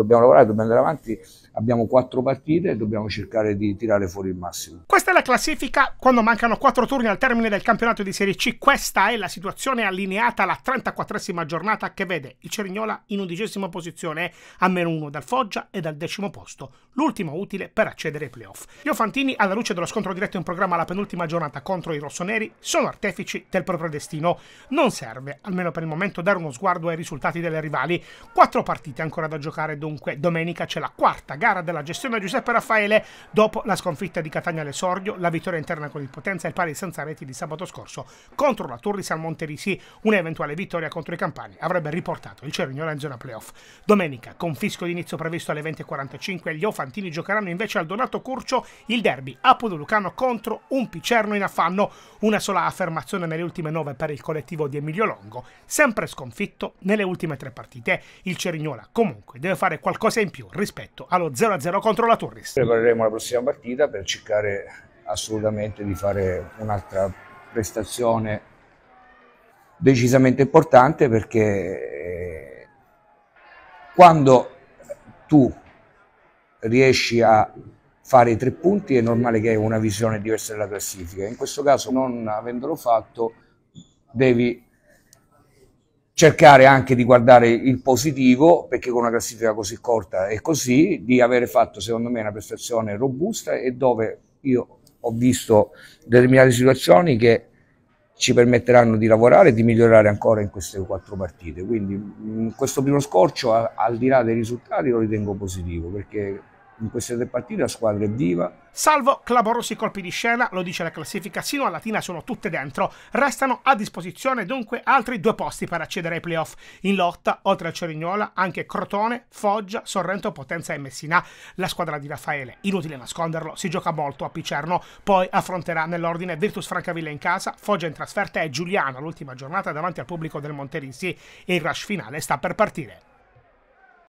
dobbiamo lavorare, dobbiamo andare avanti abbiamo quattro partite e dobbiamo cercare di tirare fuori il massimo. Questa è la classifica quando mancano quattro turni al termine del campionato di Serie C. Questa è la situazione allineata alla 34esima giornata che vede il Cerignola in undicesima posizione a meno uno dal Foggia e dal decimo posto, l'ultimo utile per accedere ai playoff. Io Fantini, alla luce dello scontro diretto in programma alla penultima giornata contro i rossoneri, sono artefici del proprio destino. Non serve, almeno per il momento, dare uno sguardo ai risultati delle rivali. Quattro partite ancora da giocare dunque, domenica c'è la quarta gara della gestione di Giuseppe Raffaele dopo la sconfitta di Catania all'esordio, la vittoria interna con il Potenza e il pari senza reti di sabato scorso contro la Torri San Monterisi. Un'eventuale vittoria contro i Campani avrebbe riportato il Cerignola in zona playoff. Domenica, con fisco d'inizio previsto alle 20.45, gli Ofantini giocheranno invece al Donato Curcio il derby a Podolucano contro un Picerno in affanno. Una sola affermazione nelle ultime nove per il collettivo di Emilio Longo, sempre sconfitto nelle ultime tre partite. Il Cerignola comunque deve fare qualcosa in più rispetto allo 0-0 contro la Turris. Prepareremo la prossima partita per cercare assolutamente di fare un'altra prestazione decisamente importante perché eh, quando tu riesci a fare i tre punti è normale che hai una visione diversa della classifica. In questo caso, non avendolo fatto, devi cercare anche di guardare il positivo, perché con una classifica così corta e così, di avere fatto secondo me una prestazione robusta e dove io ho visto determinate situazioni che ci permetteranno di lavorare e di migliorare ancora in queste quattro partite. Quindi questo primo scorcio, al di là dei risultati, lo ritengo positivo, perché in queste tre partite la squadra è viva. Salvo clamorosi colpi di scena, lo dice la classifica, sino alla Latina sono tutte dentro. Restano a disposizione dunque altri due posti per accedere ai playoff. In lotta, oltre al Cerignola, anche Crotone, Foggia, Sorrento, Potenza e Messina. La squadra di Raffaele, inutile nasconderlo, si gioca molto a Picerno. Poi affronterà nell'ordine Virtus Francavilla in casa, Foggia in trasferta e Giuliano l'ultima giornata davanti al pubblico del Monterissi. Il rush finale sta per partire.